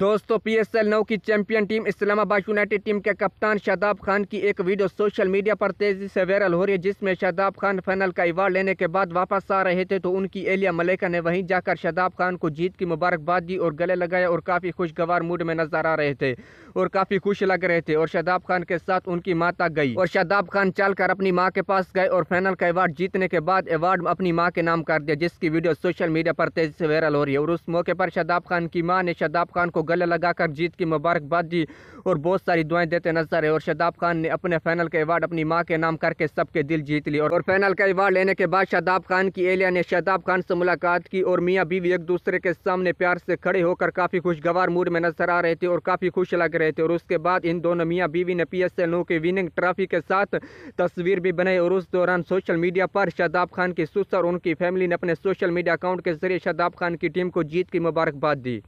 दोस्तों पीएसएल नौ की champion team Islamabad United team के कप्तान शादाब खान की एक वीडियो सोशल मीडिया पर तेज़ी से वायरल हो रही है जिसमें शादाब खान फाइनल का अवार्ड लेने के बाद वापस आ रहे थे तो उनकी एलिया मलेका ने वहीं जाकर शादाब खान को जीत की मुबारकबाद दी और गले लगाया और काफ़ी खुशगवार मूड में नजर आ रहे थे और काफ़ी खुश लग रहे थे और शादाब खान के साथ उनकी माता गई और शादाब खान चल कर अपनी माँ के पास गए और फाइनल का अवार्ड जीतने के बाद अवार्ड अपनी माँ के नाम कर दिया जिसकी वीडियो सोशल मीडिया पर तेजी से वायरल हो रही है और उस मौके पर शादाब खान की माँ ने शादाब खान को गले लगाकर जीत की मुबारकबाद दी और बहुत सारी दुआएं देते नजर है और शादाब खान ने अपने फाइनल का अवार्ड अपनी माँ के नाम करके सबके दिल जीत लिया और फाइनल का अवार्ड लेने के बाद शादाब खान की एलिया ने शादाब खान से मुलाकात की और मियाँ बीवी एक दूसरे के सामने प्यार से खड़े होकर काफी खुशगवार मूड में नजर आ रहे थे और काफी खुश लग रहे रहे थे और उसके बाद इन दोनों मियाँ बीवी ने पी एस एल की विनिंग ट्रॉफी के साथ तस्वीर भी बनाई और उस दौरान सोशल मीडिया पर शादाब खान की सुस्त और उनकी फैमिली ने अपने सोशल मीडिया अकाउंट के जरिए शादाब खान की टीम को जीत की मुबारकबाद दी